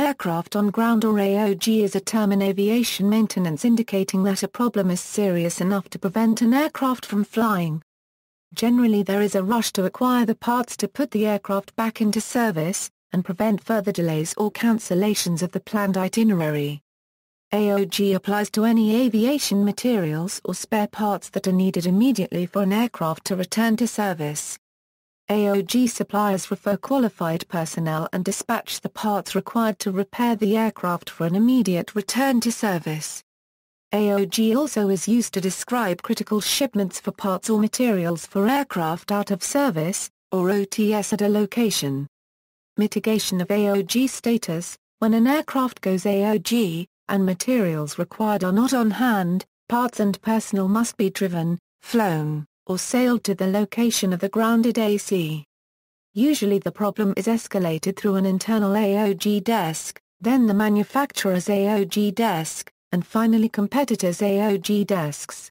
Aircraft on ground or AOG is a term in aviation maintenance indicating that a problem is serious enough to prevent an aircraft from flying. Generally there is a rush to acquire the parts to put the aircraft back into service, and prevent further delays or cancellations of the planned itinerary. AOG applies to any aviation materials or spare parts that are needed immediately for an aircraft to return to service. AOG suppliers refer qualified personnel and dispatch the parts required to repair the aircraft for an immediate return to service. AOG also is used to describe critical shipments for parts or materials for aircraft out of service, or OTS at a location. Mitigation of AOG status, when an aircraft goes AOG, and materials required are not on hand, parts and personnel must be driven, flown, or sailed to the location of the grounded AC. Usually the problem is escalated through an internal AOG desk, then the manufacturer's AOG desk, and finally competitors' AOG desks.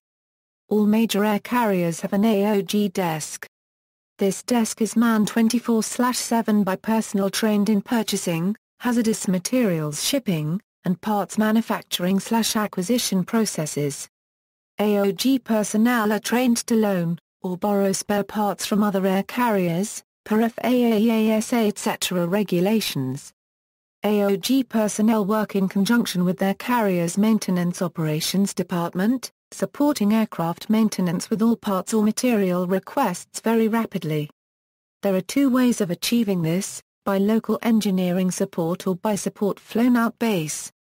All major air carriers have an AOG desk. This desk is manned 24-7 by personnel trained in purchasing, hazardous materials shipping, and parts manufacturing-acquisition processes. AOG personnel are trained to loan, or borrow spare parts from other air carriers, per FAAASA etc. regulations. AOG personnel work in conjunction with their carrier's maintenance operations department, supporting aircraft maintenance with all parts or material requests very rapidly. There are two ways of achieving this, by local engineering support or by support flown out base,